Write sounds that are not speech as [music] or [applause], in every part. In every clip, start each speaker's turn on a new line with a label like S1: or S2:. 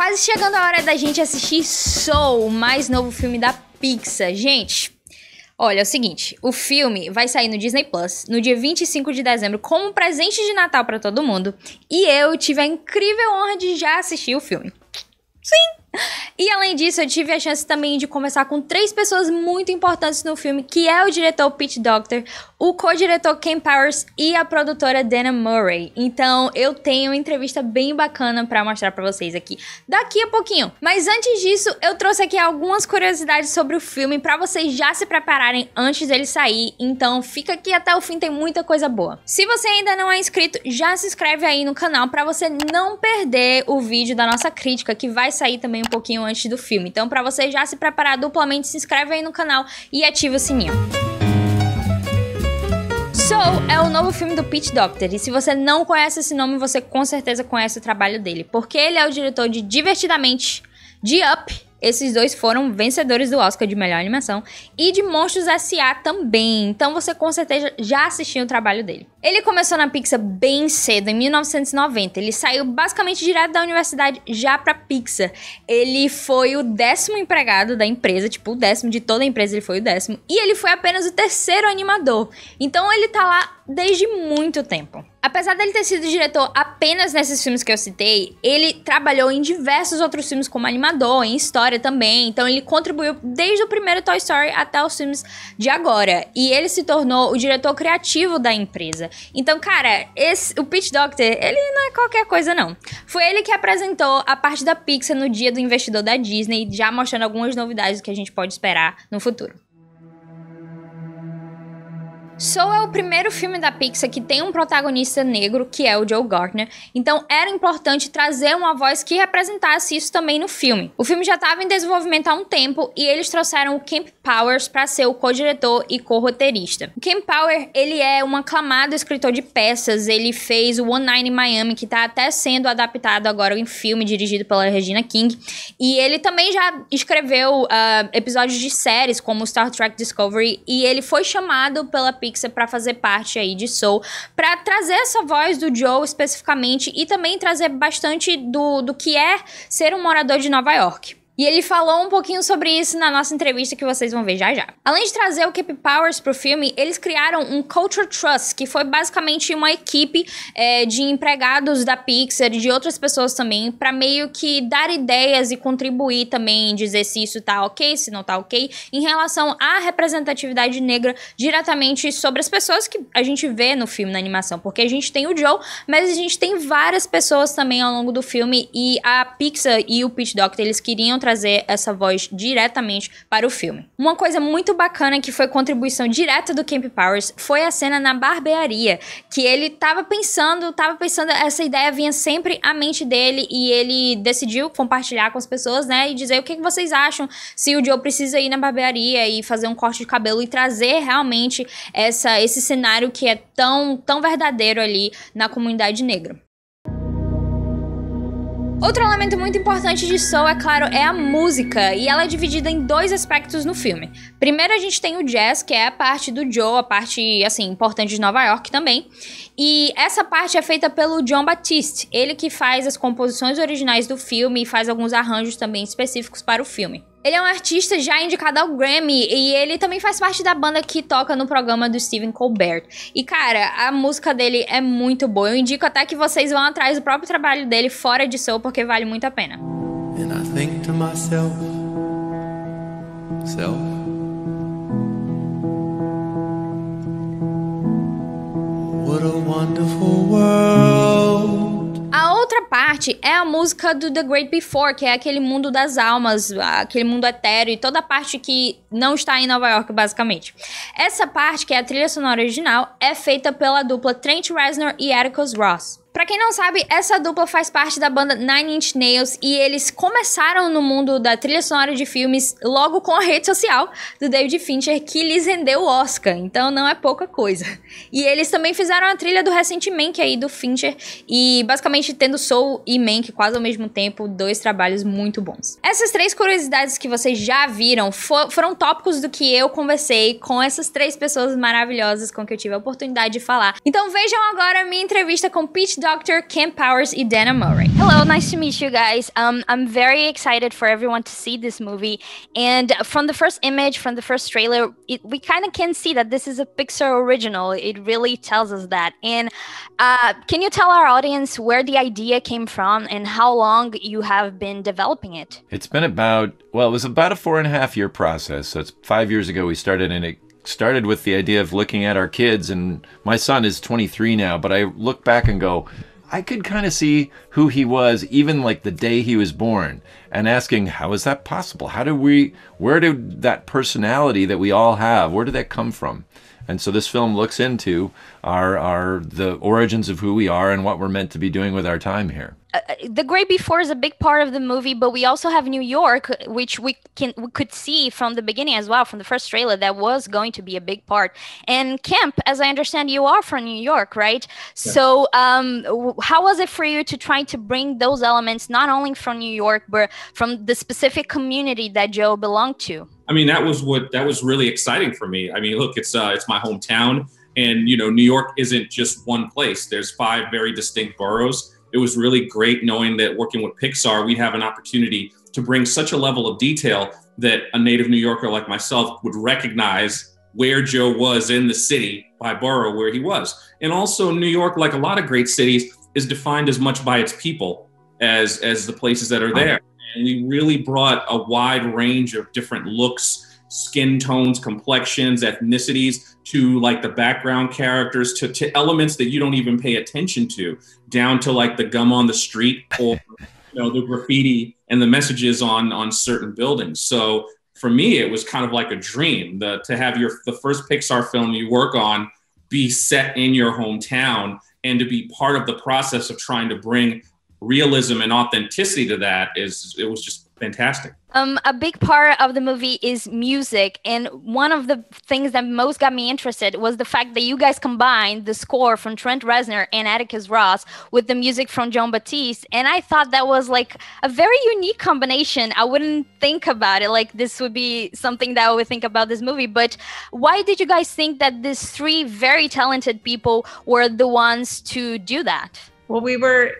S1: quase chegando a hora da gente assistir Soul, o mais novo filme da Pixar. Gente, olha, é o seguinte, o filme vai sair no Disney Plus no dia 25 de dezembro como um presente de Natal para todo mundo, e eu tive a incrível honra de já assistir o filme. Sim, e além disso, eu tive a chance também de conversar com três pessoas muito importantes no filme, que é o diretor Pete Doctor, o co-diretor Ken Powers e a produtora Dana Murray. Então, eu tenho uma entrevista bem bacana para mostrar para vocês aqui daqui a pouquinho. Mas antes disso, eu trouxe aqui algumas curiosidades sobre o filme para vocês já se prepararem antes dele sair. Então, fica aqui até o fim, tem muita coisa boa. Se você ainda não é inscrito, já se inscreve aí no canal para você não perder o vídeo da nossa crítica que vai sair também também um pouquinho antes do filme. Então, para você já se preparar duplamente, se inscreve aí no canal e ativa o sininho. Soul é o novo filme do Pete Doctor, e se você não conhece esse nome, você com certeza conhece o trabalho dele, porque ele é o diretor de Divertidamente, de Up esses dois foram vencedores do Oscar de melhor animação e de Monstros S.A. também. Então você com certeza já assistiu o trabalho dele. Ele começou na Pixar bem cedo, em 1990. Ele saiu basicamente direto da universidade já pra Pixar. Ele foi o décimo empregado da empresa, tipo, o décimo de toda a empresa, ele foi o décimo. E ele foi apenas o terceiro animador. Então ele tá lá desde muito tempo. Apesar dele ter sido diretor apenas nesses filmes que eu citei, ele trabalhou em diversos outros filmes como animador, em história também, então ele contribuiu desde o primeiro Toy Story até os filmes de agora. E ele se tornou o diretor criativo da empresa. Então, cara, esse, o Pete Doctor, ele não é qualquer coisa não. Foi ele que apresentou a parte da Pixar no dia do investidor da Disney, já mostrando algumas novidades do que a gente pode esperar no futuro. Soul é o primeiro filme da Pixar que tem um protagonista negro, que é o Joe Gardner, então era importante trazer uma voz que representasse isso também no filme. O filme já estava em desenvolvimento há um tempo e eles trouxeram o Camp Powers para ser o co-diretor e co-roteirista. O Camp Powers, ele é um aclamado escritor de peças, ele fez o One in Miami, que está até sendo adaptado agora em filme, dirigido pela Regina King, e ele também já escreveu uh, episódios de séries, como Star Trek Discovery, e ele foi chamado pela Pixar Pixar para fazer parte aí de Soul, para trazer essa voz do Joe especificamente e também trazer bastante do, do que é ser um morador de Nova York. E ele falou um pouquinho sobre isso na nossa entrevista que vocês vão ver já já. Além de trazer o Cape Powers pro filme, eles criaram um Culture Trust, que foi basicamente uma equipe é, de empregados da Pixar e de outras pessoas também, para meio que dar ideias e contribuir também, dizer se isso tá ok, se não tá ok, em relação à representatividade negra diretamente sobre as pessoas que a gente vê no filme, na animação. Porque a gente tem o Joe, mas a gente tem várias pessoas também ao longo do filme e a Pixar e o Pitch Doctor, eles queriam trazer trazer essa voz diretamente para o filme. Uma coisa muito bacana que foi contribuição direta do Camp Powers foi a cena na barbearia, que ele estava pensando, tava pensando, essa ideia vinha sempre à mente dele e ele decidiu compartilhar com as pessoas, né, e dizer o que, que vocês acham se o Joe precisa ir na barbearia e fazer um corte de cabelo e trazer realmente essa, esse cenário que é tão, tão verdadeiro ali na comunidade negra. Outro elemento muito importante de Soul, é claro, é a música, e ela é dividida em dois aspectos no filme. Primeiro a gente tem o jazz, que é a parte do Joe, a parte assim importante de Nova York também. E essa parte é feita pelo John Batiste, ele que faz as composições originais do filme e faz alguns arranjos também específicos para o filme. Ele é um artista já indicado ao Grammy e ele também faz parte da banda que toca no programa do Stephen Colbert. E cara, a música dele é muito boa. Eu indico até que vocês vão atrás do próprio trabalho dele fora de Soul porque vale muito a pena.
S2: And I think to myself, self, what a
S1: wonderful world. A outra parte é a música do The Great Before, que é aquele mundo das almas, aquele mundo etéreo e toda a parte que não está em Nova York, basicamente. Essa parte, que é a trilha sonora original, é feita pela dupla Trent Reznor e Atticus Ross. Pra quem não sabe, essa dupla faz parte da banda Nine Inch Nails e eles começaram no mundo da trilha sonora de filmes logo com a rede social do David Fincher, que lhes rendeu o Oscar, então não é pouca coisa. E eles também fizeram a trilha do recente Mank é aí do Fincher e basicamente tendo Soul e Mank quase ao mesmo tempo, dois trabalhos muito bons. Essas três curiosidades que vocês já viram for, foram tópicos do que eu conversei com essas três pessoas maravilhosas com que eu tive a oportunidade de falar. Então vejam agora a minha entrevista com Pete Dr. Kim Powers Idena Murray. Hello, nice to meet you guys. Um, I'm very excited for everyone to see this movie. And from the first image, from the first trailer, it, we kind of can see that this is a Pixar original. It really tells us that. And uh, can you tell our audience where the idea came from and how long you have been developing it?
S2: It's been about, well, it was about a four and a half year process. So it's five years ago we started, and it started with the idea of looking at our kids, and my son is 23 now, but I look back and go, I could kind of see who he was even like the day he was born and asking, how is that possible? How do we, where did that personality that we all have, where did that come from? And so this film looks into our, our, the origins of who we are and what we're meant to be doing with our time here.
S1: Uh, uh, the great before is a big part of the movie but we also have new york which we can we could see from the beginning as well from the first trailer that was going to be a big part and kemp as i understand you are from new york right yeah. so um, how was it for you to try to bring those elements not only from new york but from the specific community that joe belonged to
S2: i mean that was what that was really exciting for me i mean look it's uh, it's my hometown and you know new york isn't just one place there's five very distinct boroughs it was really great knowing that working with Pixar, we have an opportunity to bring such a level of detail that a native New Yorker like myself would recognize where Joe was in the city by borough where he was. And also, New York, like a lot of great cities, is defined as much by its people as as the places that are there. And we really brought a wide range of different looks, skin tones, complexions, ethnicities to like the background characters to, to elements that you don't even pay attention to down to like the gum on the street or [laughs] you know the graffiti and the messages on on certain buildings so for me it was kind of like a dream the, to have your the first pixar film you work on be set in your hometown and to be part of the process of trying to bring realism and authenticity to that is it was just fantastic.
S1: Um, a big part of the movie is music, and one of the things that most got me interested was the fact that you guys combined the score from Trent Reznor and Atticus Ross with the music from John Batiste, and I thought that was like a very unique combination. I wouldn't think about it like this would be something that I would think about this movie, but why did you guys think that these three very talented people were the ones to do that?
S2: Well, we were,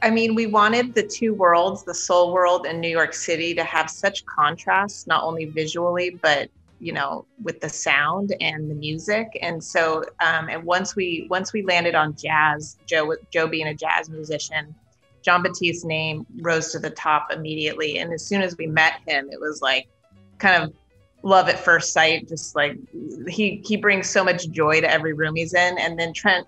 S2: I mean, we wanted the two worlds, the soul world and New York City, to have such contrast, not only visually, but you know with the sound and the music and so um, and once we once we landed on jazz joe joe being a jazz musician john baptiste's name rose to the top immediately and as soon as we met him it was like kind of love at first sight just like he he brings so much joy to every room he's in and then trent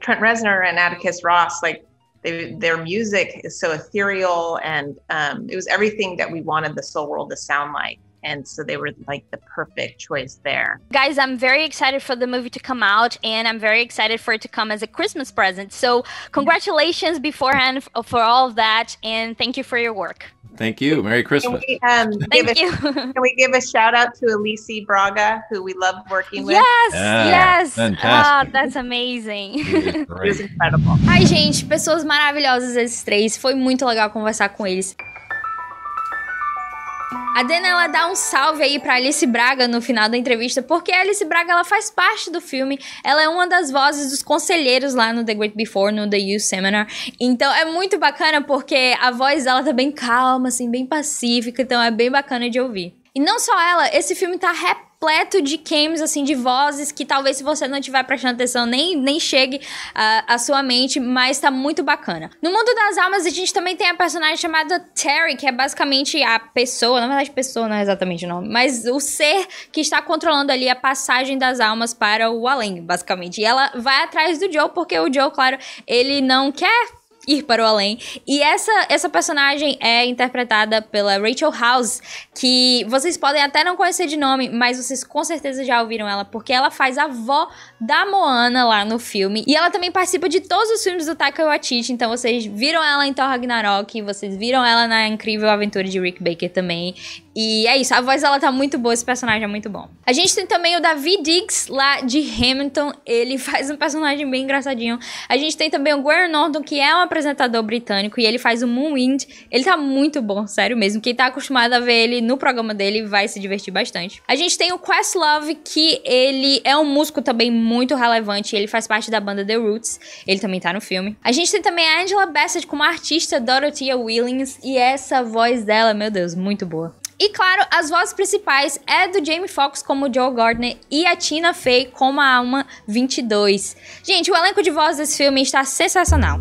S2: Trent Reznor and Atticus Ross, like they, their music is so ethereal and um, it was everything that we wanted the soul world to sound like. And so they were like the perfect choice there.
S1: Guys, I'm very excited for the movie to come out and I'm very excited for it to come as a Christmas present. So, congratulations beforehand for all of that. And thank you for your work.
S2: Thank you. Merry Christmas.
S1: Can we, um, thank a, you. [laughs] can we give a shout out to Elise
S2: Braga, who we love working
S1: with? Yes, yeah, yes. Fantastic. Ah, that's amazing.
S2: It was incredible.
S1: Ai, gente, pessoas maravilhosas esses três. Foi muito legal conversar com eles. A Dana, ela dá um salve aí pra Alice Braga no final da entrevista, porque a Alice Braga, ela faz parte do filme, ela é uma das vozes dos conselheiros lá no The Great Before, no The Youth Seminar. Então, é muito bacana porque a voz dela tá bem calma, assim, bem pacífica, então é bem bacana de ouvir. E não só ela, esse filme tá repleto de games, assim, de vozes que talvez se você não estiver prestando atenção nem, nem chegue ah, à sua mente, mas tá muito bacana. No mundo das almas, a gente também tem a personagem chamada Terry, que é basicamente a pessoa, na verdade pessoa não é exatamente o nome, mas o ser que está controlando ali a passagem das almas para o além, basicamente. E ela vai atrás do Joe, porque o Joe, claro, ele não quer ir para o além. E essa, essa personagem é interpretada pela Rachel House, que vocês podem até não conhecer de nome, mas vocês com certeza já ouviram ela, porque ela faz a avó da Moana lá no filme. E ela também participa de todos os filmes do Taika Waititi, então vocês viram ela em Thor Ragnarok, vocês viram ela na incrível aventura de Rick Baker também. E é isso, a voz dela tá muito boa, esse personagem é muito bom. A gente tem também o David Diggs, lá de Hamilton, ele [laughs] faz um personagem bem engraçadinho. A gente tem também o Gwen Norton, que é um apresentador britânico, e ele faz o Moonwind. Ele tá muito bom, sério mesmo. Quem tá acostumado a ver ele no programa dele vai se divertir bastante. A gente tem o Questlove, que ele é um músico também muito relevante, ele faz parte da banda The Roots, ele também tá no filme. A gente tem também a Angela Bassett como artista Dorothea Williams e essa voz dela, meu Deus, muito boa. E claro, as vozes principais é do Jamie Foxx como Joe Gardner e a Tina Fey como a Alma 22. Gente, o elenco de vozes desse filme está sensacional.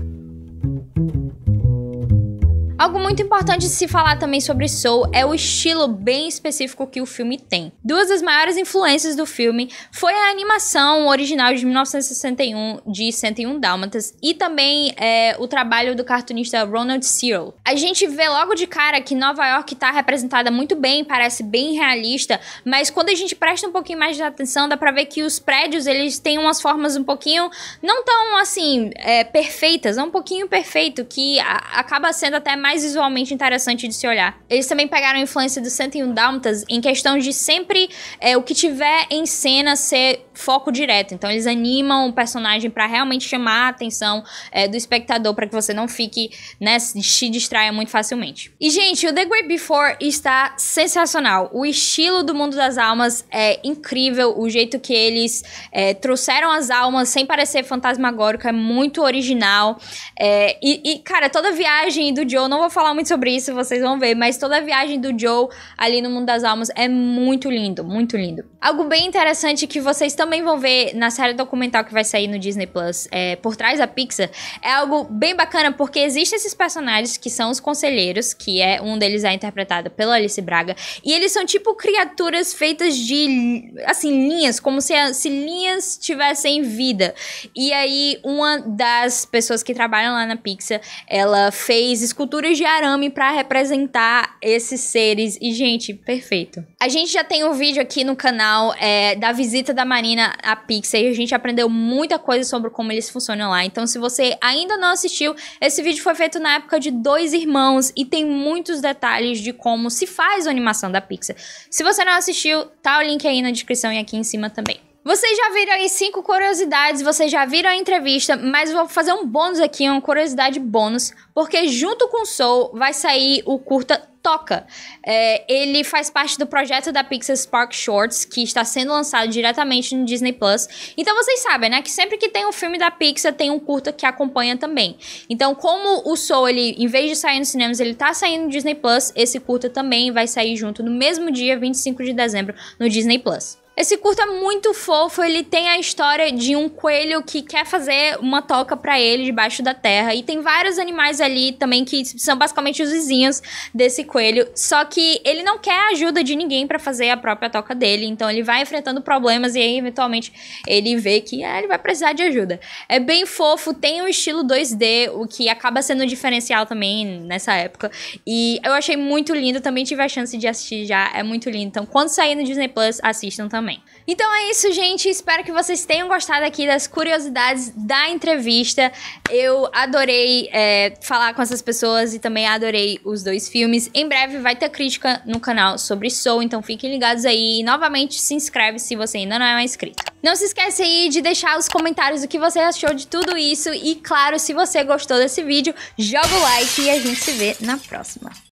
S1: Algo muito importante de se falar também sobre Soul é o estilo bem específico que o filme tem. Duas das maiores influências do filme foi a animação original de 1961 de 101 Dálmatas e também é, o trabalho do cartunista Ronald Searle. A gente vê logo de cara que Nova York está representada muito bem, parece bem realista, mas quando a gente presta um pouquinho mais de atenção, dá pra ver que os prédios eles têm umas formas um pouquinho não tão assim é, perfeitas, é um pouquinho perfeito que a, acaba sendo até mais mais visualmente interessante de se olhar. Eles também pegaram a influência do 101 Dálmatas em questão de sempre é, o que tiver em cena ser foco direto. Então eles animam o personagem para realmente chamar a atenção é, do espectador para que você não fique, né, se distraia muito facilmente. E gente, o The Great Before está sensacional. O estilo do Mundo das Almas é incrível, o jeito que eles é, trouxeram as almas sem parecer fantasmagórico é muito original. É, e, e, cara, toda viagem do Joe não não vou falar muito sobre isso, vocês vão ver, mas toda a viagem do Joe ali no mundo das almas é muito lindo, muito lindo. Algo bem interessante que vocês também vão ver na série documental que vai sair no Disney Plus, é, por trás da Pixar, é algo bem bacana porque existem esses personagens que são os conselheiros, que é um deles é interpretado pela Alice Braga, e eles são tipo criaturas feitas de assim linhas, como se, se linhas tivessem vida. E aí uma das pessoas que trabalham lá na Pixar, ela fez esculturas de arame para representar esses seres. E, gente, perfeito. A gente já tem um vídeo aqui no canal é, da visita da Marina à Pixar. E a gente aprendeu muita coisa sobre como eles funcionam lá. Então, se você ainda não assistiu, esse vídeo foi feito na época de Dois Irmãos. E tem muitos detalhes de como se faz a animação da Pixar. Se você não assistiu, tá o link aí na descrição e aqui em cima também. Vocês já viram aí cinco curiosidades, vocês já viram a entrevista, mas vou fazer um bônus aqui, uma curiosidade bônus, porque junto com o Soul vai sair o curta Toca. É, ele faz parte do projeto da Pixar Spark Shorts, que está sendo lançado diretamente no Disney Plus. Então vocês sabem, né, que sempre que tem um filme da Pixar, tem um curta que acompanha também. Então, como o Soul, ele, em vez de sair nos cinemas, ele está saindo no Disney Plus, esse curta também vai sair junto no mesmo dia, 25 de dezembro, no Disney Plus. Esse curta é muito fofo, ele tem a história de um coelho que quer fazer uma toca para ele debaixo da terra. E tem vários animais ali também que são basicamente os vizinhos desse coelho. Só que ele não quer a ajuda de ninguém para fazer a própria toca dele. Então ele vai enfrentando problemas e aí eventualmente ele vê que ah, ele vai precisar de ajuda. É bem fofo, tem um estilo 2D, o que acaba sendo diferencial também nessa época. E eu achei muito lindo, também tive a chance de assistir já, é muito lindo. Então quando sair no Disney Plus, assistam também também. Então é isso, gente. Espero que vocês tenham gostado aqui das curiosidades da entrevista. Eu adorei é, falar com essas pessoas e também adorei os dois filmes. Em breve vai ter crítica no canal sobre Soul, então fiquem ligados aí. E novamente se inscreve se você ainda não é inscrito. Não se esquece aí de deixar os comentários do que você achou de tudo isso. E claro, se você gostou desse vídeo, joga o like e a gente se vê na próxima.